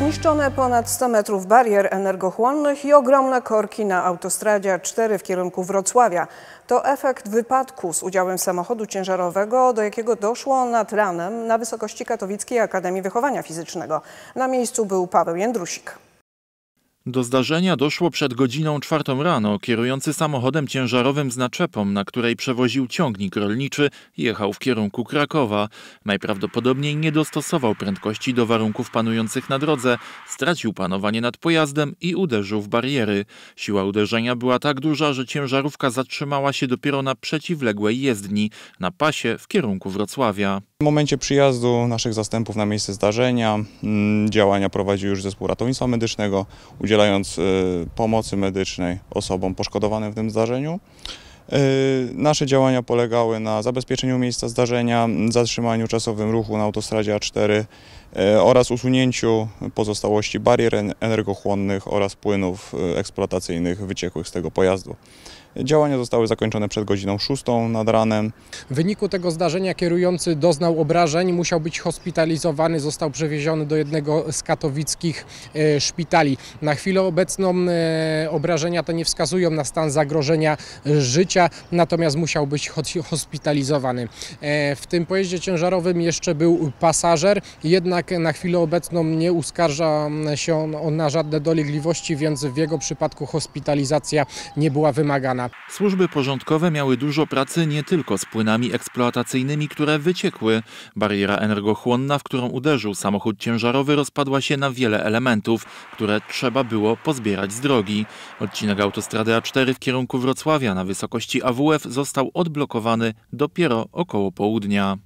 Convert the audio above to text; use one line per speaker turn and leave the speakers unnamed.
Zniszczone ponad 100 metrów barier energochłonnych i ogromne korki na autostradzie 4 w kierunku Wrocławia. To efekt wypadku z udziałem samochodu ciężarowego, do jakiego doszło nad ranem na wysokości Katowickiej Akademii Wychowania Fizycznego. Na miejscu był Paweł Jędrusik.
Do zdarzenia doszło przed godziną czwartą rano. Kierujący samochodem ciężarowym z naczepą, na której przewoził ciągnik rolniczy, jechał w kierunku Krakowa. Najprawdopodobniej nie dostosował prędkości do warunków panujących na drodze, stracił panowanie nad pojazdem i uderzył w bariery. Siła uderzenia była tak duża, że ciężarówka zatrzymała się dopiero na przeciwległej jezdni, na pasie w kierunku Wrocławia.
W momencie przyjazdu naszych zastępów na miejsce zdarzenia mm, działania prowadził już zespół ratownictwa medycznego, udzielając y, pomocy medycznej osobom poszkodowanym w tym zdarzeniu. Y, nasze działania polegały na zabezpieczeniu miejsca zdarzenia, zatrzymaniu czasowym ruchu na autostradzie A4, E, oraz usunięciu pozostałości barier energochłonnych oraz płynów e, eksploatacyjnych wyciekłych z tego pojazdu. Działania zostały zakończone przed godziną 6 nad ranem.
W wyniku tego zdarzenia kierujący doznał obrażeń, musiał być hospitalizowany, został przewieziony do jednego z katowickich e, szpitali. Na chwilę obecną obrażenia te nie wskazują na stan zagrożenia życia, natomiast musiał być hospitalizowany. W tym pojeździe ciężarowym jeszcze był pasażer, jednak jednak na chwilę obecną nie uskarża się on, on na żadne dolegliwości, więc w jego przypadku hospitalizacja nie była wymagana.
Służby porządkowe miały dużo pracy nie tylko z płynami eksploatacyjnymi, które wyciekły. Bariera energochłonna, w którą uderzył samochód ciężarowy, rozpadła się na wiele elementów, które trzeba było pozbierać z drogi. Odcinek autostrady A4 w kierunku Wrocławia na wysokości AWF został odblokowany dopiero około południa.